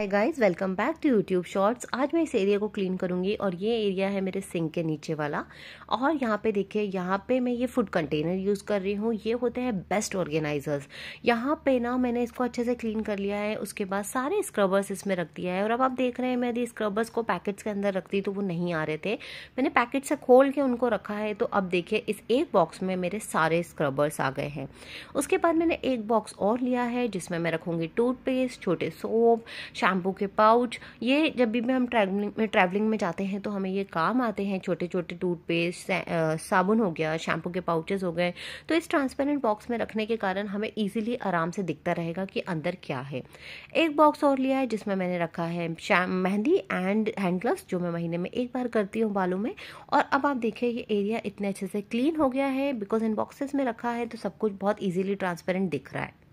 hi guys welcome back to YouTube shorts आज मैं इस एरिया को क्लीन करूंगी और ये एरिया है मेरे सिंक के नीचे वाला और यहाँ पे देखिए यहाँ पे मैं ये फूड कंटेनर यूज़ कर रही हूँ ये होते हैं बेस्ट ऑर्गेनाइजर्स यहाँ पे ना मैंने इसको अच्छे से क्लीन कर लिया है उसके बाद सारे स्क्रबर्स इसमें रख दिया है और अब आप देख रहे हैं मैं यदि स्क्रबर्स को पैकेट्स के अंदर रखती तो वो नहीं आ रहे थे मैंने पैकेट से खोल के उनको रखा है तो अब देखिए इस एक बॉक्स में मेरे सारे स्क्रबर्स आ गए हैं उसके बाद मैंने एक बॉक्स और लिया है जिसमें मैं रखूँगी टूथपेस्ट छोटे सोप शैम्पू के पाउच ये जब भी हम ट्रैवलिंग में ट्रैवलिंग में जाते हैं तो हमें ये काम आते हैं छोटे छोटे टूथपेस्ट साबुन हो गया शैम्पू के पाउचेस हो गए तो इस ट्रांसपेरेंट बॉक्स में रखने के कारण हमें ईजिली आराम से दिखता रहेगा कि अंदर क्या है एक बॉक्स और लिया है जिसमें मैंने रखा है मेहंदी एंड हैंड ग्लव्स जो मैं महीने में एक बार करती हूँ बालों में और अब आप देखिए ये एरिया इतने अच्छे से क्लीन हो गया है बिकॉज इन बॉक्सेस में रखा है तो सब कुछ बहुत ईजिली ट्रांसपेरेंट दिख रहा है